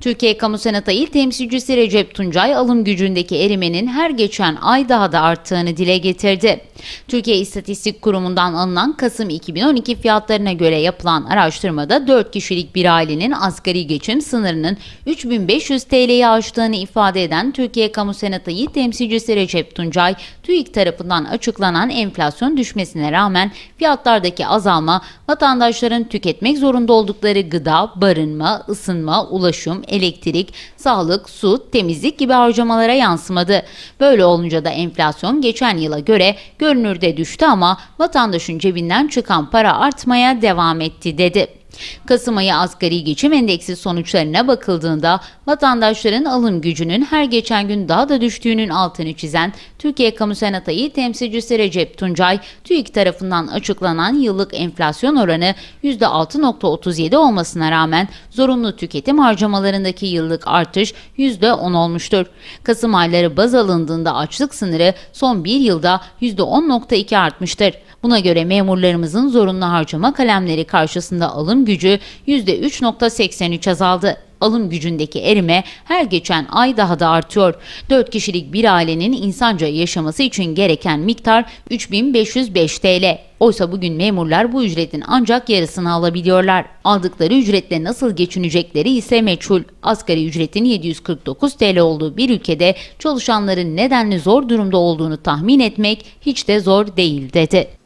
Türkiye Kamu Senatayı il temsilcisi Recep Tuncay alım gücündeki erimenin her geçen ay daha da arttığını dile getirdi. Türkiye İstatistik Kurumu'ndan alınan Kasım 2012 fiyatlarına göre yapılan araştırmada 4 kişilik bir ailenin asgari geçim sınırının 3500 TL'yi aştığını ifade eden Türkiye Kamu Senatayı il temsilcisi Recep Tuncay, TÜİK tarafından açıklanan enflasyon düşmesine rağmen fiyatlardaki azalma vatandaşların tüketmek zorunda oldukları gıda, barınma, ısınma, ulaşım, elektrik, sağlık, su, temizlik gibi harcamalara yansımadı. Böyle olunca da enflasyon geçen yıla göre görünürde düştü ama vatandaşın cebinden çıkan para artmaya devam etti dedi. Kasım ayı asgari geçim endeksi sonuçlarına bakıldığında vatandaşların alım gücünün her geçen gün daha da düştüğünün altını çizen Türkiye Kamu Senatayı temsilcisi Recep Tuncay, TÜİK tarafından açıklanan yıllık enflasyon oranı %6.37 olmasına rağmen zorunlu tüketim harcamalarındaki yıllık artış %10 olmuştur. Kasım ayları baz alındığında açlık sınırı son bir yılda %10.2 artmıştır. Buna göre memurlarımızın zorunlu harcama kalemleri karşısında alım gücü %3.83 azaldı. Alım gücündeki erime her geçen ay daha da artıyor. 4 kişilik bir ailenin insanca yaşaması için gereken miktar 3505 TL. Oysa bugün memurlar bu ücretin ancak yarısını alabiliyorlar. Aldıkları ücretle nasıl geçinecekleri ise meçhul. Asgari ücretin 749 TL olduğu bir ülkede çalışanların nedenli zor durumda olduğunu tahmin etmek hiç de zor değil dedi.